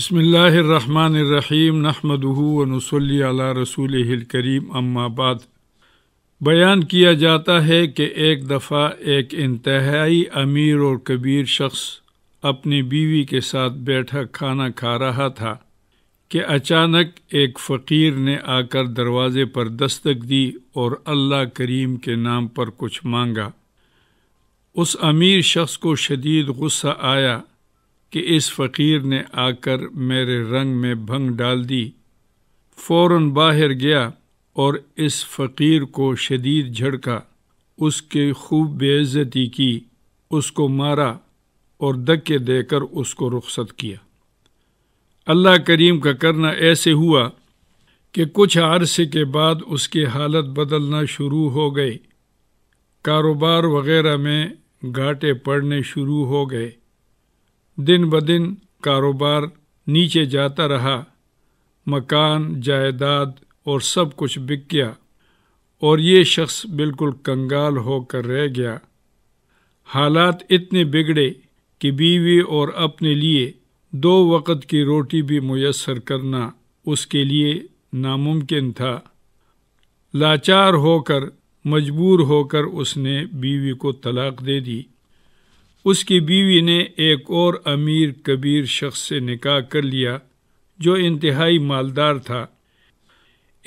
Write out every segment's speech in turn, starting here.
बसमीम नहमदूनसली रसूल करीम अम्माबाद बयान किया जाता है कि एक दफ़ा एक इंतहाई अमीर और कबीर शख्स अपनी बीवी के साथ बैठा खाना खा रहा था कि अचानक एक फ़कीर ने आकर दरवाज़े पर दस्तक दी और अल्लाह करीम के नाम पर कुछ मांगा उस अमीर शख्स को शदीद गुस्सा आया कि इस फ़कीर ने आकर मेरे रंग में भंग डाल दी फ़ौर बाहर गया और इस फ़कीर को शदीद झड़का उसके खूब बेइज्जती की उसको मारा और धक्के देकर उसको रुखसत किया अल्लाह करीम का करना ऐसे हुआ कि कुछ अरसे के बाद उसकी हालत बदलना शुरू हो गई कारोबार वगैरह में घाटे पड़ने शुरू हो गए दिन ब दिन कारोबार नीचे जाता रहा मकान जायदाद और सब कुछ बिक गया और ये शख्स बिल्कुल कंगाल होकर रह गया हालात इतने बिगड़े कि बीवी और अपने लिए दो वक़्त की रोटी भी मैसर करना उसके लिए नामुमकिन था लाचार होकर मजबूर होकर उसने बीवी को तलाक दे दी उसकी बीवी ने एक और अमीर कबीर शख्स से निकाह कर लिया जो इंतहाई मालदार था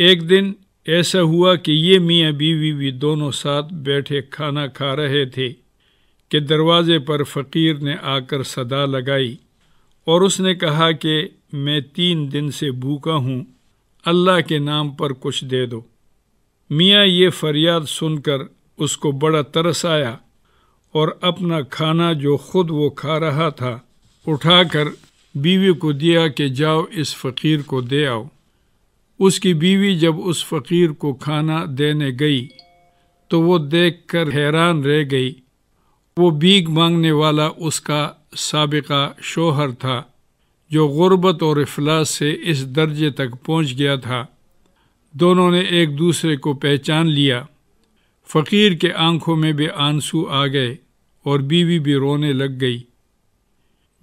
एक दिन ऐसा हुआ कि ये मियाँ बीवी भी दोनों साथ बैठे खाना खा रहे थे कि दरवाजे पर फ़कीर ने आकर सदा लगाई और उसने कहा कि मैं तीन दिन से भूखा हूँ अल्लाह के नाम पर कुछ दे दो मियाँ ये फरियाद सुनकर उसको बड़ा तरस आया और अपना खाना जो खुद वो खा रहा था उठाकर बीवी को दिया कि जाओ इस फ़कीर को दे आओ उसकी बीवी जब उस फ़कीर को खाना देने गई तो वो देखकर हैरान रह गई वो बीग मांगने वाला उसका सबका शोहर था जो गुर्बत और अफलास से इस दर्जे तक पहुंच गया था दोनों ने एक दूसरे को पहचान लिया फ़कीर के आंखों में भी आंसू आ गए और बीवी भी रोने लग गई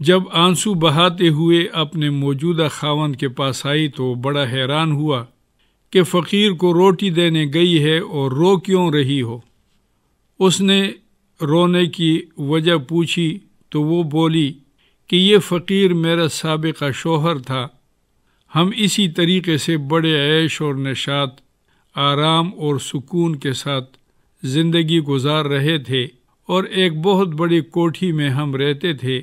जब आंसू बहाते हुए अपने मौजूदा खावन के पास आई तो बड़ा हैरान हुआ कि फ़कीर को रोटी देने गई है और रो क्यों रही हो उसने रोने की वजह पूछी तो वो बोली कि ये फ़कीर मेरा सबका शोहर था हम इसी तरीके से बड़े ऐश और नशात आराम और सुकून के साथ ज़िंदगी गुजार रहे थे और एक बहुत बड़ी कोठी में हम रहते थे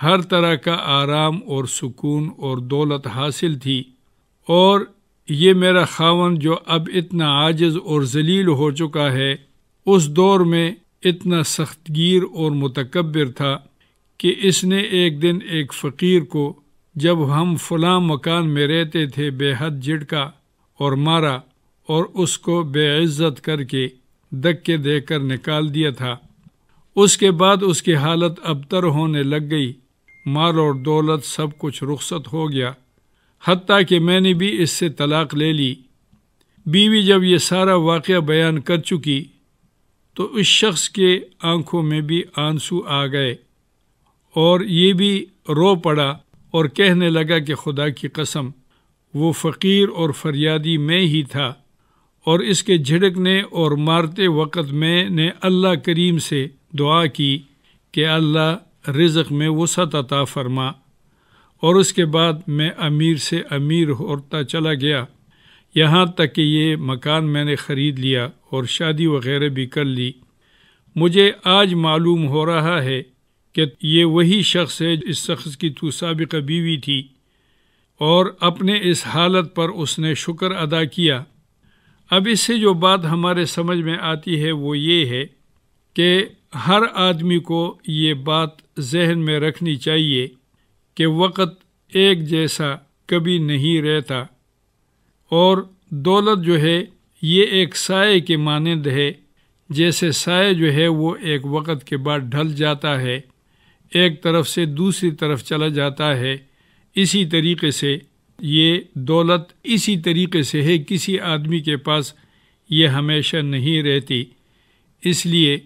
हर तरह का आराम और सुकून और दौलत हासिल थी और ये मेरा खावन जो अब इतना आजज़ और जलील हो चुका है उस दौर में इतना सख्तगीर और मतकबर था कि इसने एक दिन एक फ़कीर को जब हम फलां मकान में रहते थे बेहद झिटका और मारा और उसको बेइज्जत करके धक्के देकर निकाल दिया था उसके बाद उसकी हालत अबतर होने लग गई माल और दौलत सब कुछ रुखसत हो गया हती कि मैंने भी इससे तलाक ले ली बीवी जब ये सारा वाक़ बयान कर चुकी तो उस शख्स के आंखों में भी आंसू आ गए और ये भी रो पड़ा और कहने लगा कि खुदा की कसम वो फ़कीर और फरियादी मैं ही था और इसके झिड़कने और मारते वक़्त मैंने अल्लाह करीम से दुआ की कि अल्लाह रिजक में वसत अता फरमा और उसके बाद मैं अमीर से अमीर होता चला गया यहाँ तक कि ये मकान मैंने ख़रीद लिया और शादी वगैरह भी कर ली मुझे आज मालूम हो रहा है कि ये वही शख्स है इस शख्स की तू सबका बीवी थी और अपने इस हालत पर उसने शुक्र अदा किया अब इससे जो बात हमारे समझ में आती है वो ये है कि हर आदमी को ये बात जहन में रखनी चाहिए कि वक़्त एक जैसा कभी नहीं रहता और दौलत जो है ये एक साय के मानंद है जैसे साय जो है वो एक वक़्त के बाद ढल जाता है एक तरफ से दूसरी तरफ चला जाता है इसी तरीके से ये दौलत इसी तरीके से है किसी आदमी के पास ये हमेशा नहीं रहती इसलिए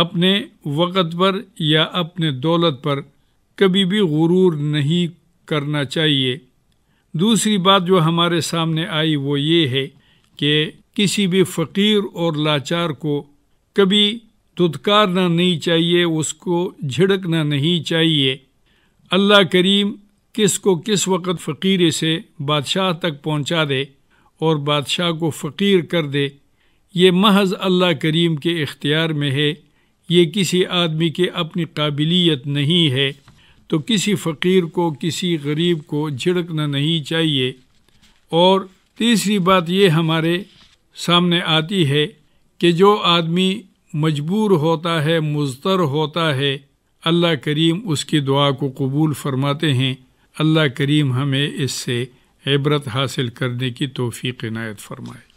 अपने वक़्त पर या अपने दौलत पर कभी भी गुरूर नहीं करना चाहिए दूसरी बात जो हमारे सामने आई वो ये है कि किसी भी फ़कीर और लाचार को कभी तुदकारना नहीं चाहिए उसको झिड़कना नहीं चाहिए अल्लाह करीम किस को किस वक़्त फ़कीर से बादशाह तक पहुंचा दे और बादशाह को फ़कीर कर दे ये महज अल्लाह करीम के इख्तियार में है ये किसी आदमी के अपनी काबिलियत नहीं है तो किसी फ़कीर को किसी गरीब को झिड़कना नहीं चाहिए और तीसरी बात ये हमारे सामने आती है कि जो आदमी मजबूर होता है मुजतर होता है अल्लाह करीम उसकी दुआ को कबूल फरमाते हैं अल्लाह करीम हमें इससे इबरत हासिल करने की तोफ़ी इनायत फरमाए